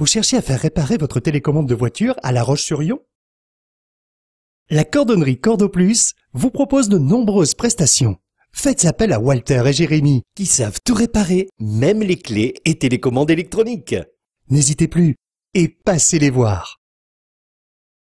Vous cherchez à faire réparer votre télécommande de voiture à La Roche-sur-Yon La cordonnerie CordoPlus vous propose de nombreuses prestations. Faites appel à Walter et Jérémy qui savent tout réparer, même les clés et télécommandes électroniques. N'hésitez plus et passez les voir.